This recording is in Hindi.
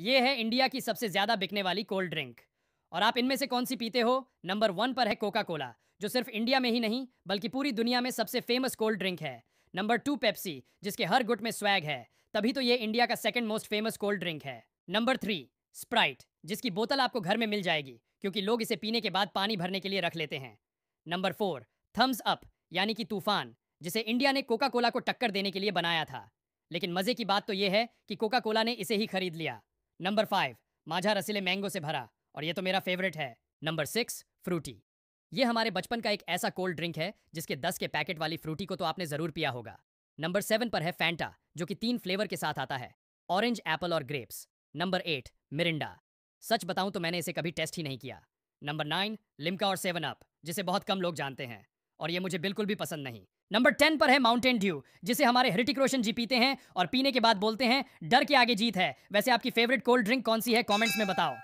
ये है इंडिया की सबसे ज्यादा बिकने वाली कोल्ड ड्रिंक और आप इनमें से कौन सी पीते हो नंबर वन पर है कोका कोला जो सिर्फ इंडिया में ही नहीं बल्कि पूरी दुनिया में सबसे फेमस कोल्ड ड्रिंक है नंबर टू पेप्सी जिसके हर गुट में स्वैग है तभी तो ये इंडिया का second most famous cold drink है नंबर थ्री स्प्राइट जिसकी बोतल आपको घर में मिल जाएगी क्योंकि लोग इसे पीने के बाद पानी भरने के लिए रख लेते हैं नंबर फोर थम्स अप यानी कि तूफान जिसे इंडिया ने कोका कोला को टक्कर देने के लिए बनाया था लेकिन मजे की बात तो यह है कि कोका कोला ने इसे ही खरीद लिया नंबर फाइव माझा रसीले मैंगो से भरा और ये तो मेरा फेवरेट है नंबर सिक्स फ्रूटी ये हमारे बचपन का एक ऐसा कोल्ड ड्रिंक है जिसके दस के पैकेट वाली फ्रूटी को तो आपने ज़रूर पिया होगा नंबर सेवन पर है फैंटा जो कि तीन फ्लेवर के साथ आता है ऑरेंज एप्पल और ग्रेप्स नंबर एट मिरिंडा सच बताऊं तो मैंने इसे कभी टेस्ट ही नहीं किया नंबर नाइन लिमका और सेवन अप जिसे बहुत कम लोग जानते हैं और ये मुझे बिल्कुल भी पसंद नहीं नंबर टेन पर है माउंटेन ड्यू जिसे हमारे हृतिक रोशन जी पीते हैं और पीने के बाद बोलते हैं डर के आगे जीत है वैसे आपकी फेवरेट कोल्ड ड्रिंक कौन सी है कॉमेंट्स में बताओ